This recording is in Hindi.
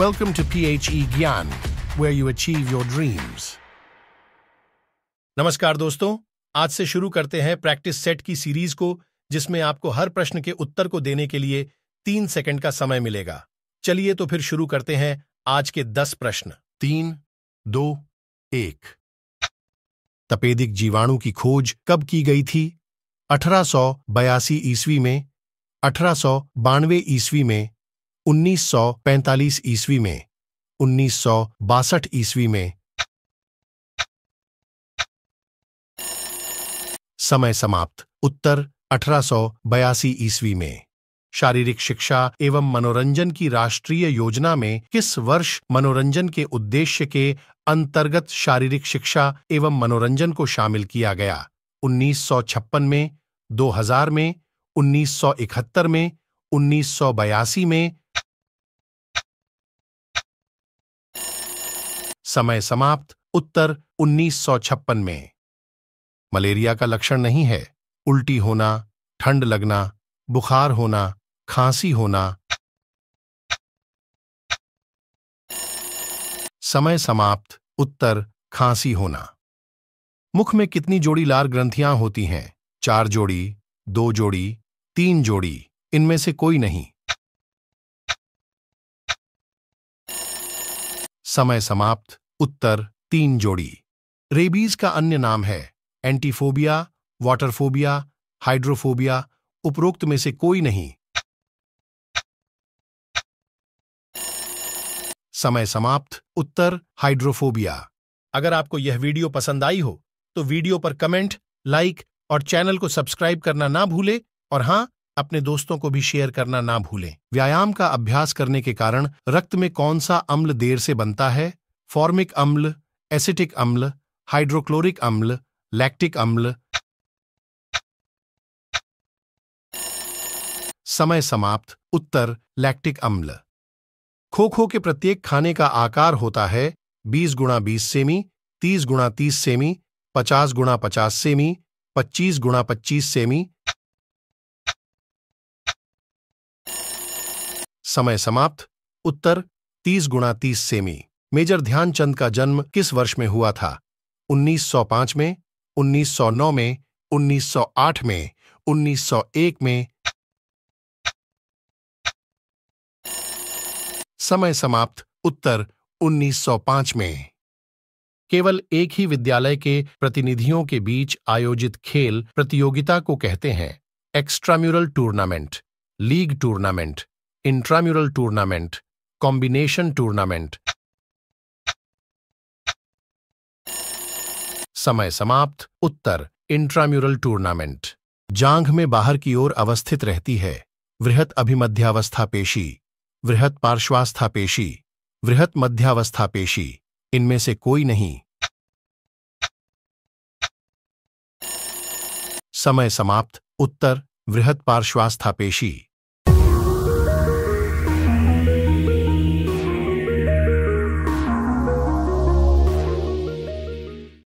Welcome to PHE ज्ञान where you achieve your dreams. नमस्कार दोस्तों आज से शुरू करते हैं प्रैक्टिस सेट की सीरीज को जिसमें आपको हर प्रश्न के उत्तर को देने के लिए तीन सेकंड का समय मिलेगा चलिए तो फिर शुरू करते हैं आज के दस प्रश्न तीन दो एक तपेदिक जीवाणु की खोज कब की गई थी 1882 ईस्वी में अठारह ईस्वी में 1945 ईस्वी में उन्नीस ईस्वी में समय समाप्त उत्तर बयासी ईस्वी में शारीरिक शिक्षा एवं मनोरंजन की राष्ट्रीय योजना में किस वर्ष मनोरंजन के उद्देश्य के अंतर्गत शारीरिक शिक्षा एवं मनोरंजन को शामिल किया गया 1956 में 2000 में 1971 में 1982 में समय समाप्त उत्तर उन्नीस में मलेरिया का लक्षण नहीं है उल्टी होना ठंड लगना बुखार होना खांसी होना समय समाप्त उत्तर खांसी होना मुख में कितनी जोड़ी लार ग्रंथियां होती हैं चार जोड़ी दो जोड़ी तीन जोड़ी इनमें से कोई नहीं समय समाप्त उत्तर तीन जोड़ी रेबीज का अन्य नाम है एंटीफोबिया वाटरफोबिया हाइड्रोफोबिया उपरोक्त में से कोई नहीं समय समाप्त उत्तर हाइड्रोफोबिया अगर आपको यह वीडियो पसंद आई हो तो वीडियो पर कमेंट लाइक और चैनल को सब्सक्राइब करना ना भूले और हाँ अपने दोस्तों को भी शेयर करना ना भूलें व्यायाम का अभ्यास करने के कारण रक्त में कौन सा अम्ल देर से बनता है फॉर्मिक अम्ल एसिटिक अम्ल हाइड्रोक्लोरिक अम्ल लैक्टिक अम्ल समय समाप्त उत्तर लैक्टिक अम्ल खोखो के प्रत्येक खाने का आकार होता है 20 गुणा बीस सेमी 30 गुणा तीस सेमी 50 गुणा पचास सेमी 25 गुणा पच्चीस सेमी समय समाप्त उत्तर 30 गुणा तीस सेमी मेजर ध्यानचंद का जन्म किस वर्ष में हुआ था 1905 में 1909 में 1908 में 1901 में समय समाप्त उत्तर 1905 में केवल एक ही विद्यालय के प्रतिनिधियों के बीच आयोजित खेल प्रतियोगिता को कहते हैं extramural tournament league tournament intramural tournament combination tournament समय समाप्त उत्तर इंट्राम्यूरल टूर्नामेंट जांघ में बाहर की ओर अवस्थित रहती है वृहत अभिमध्यावस्था पेशी वृहत पार्श्वास्था पेशी वृहत मध्यावस्था पेशी इनमें से कोई नहीं समय समाप्त उत्तर वृहत पार्श्वास्था पेशी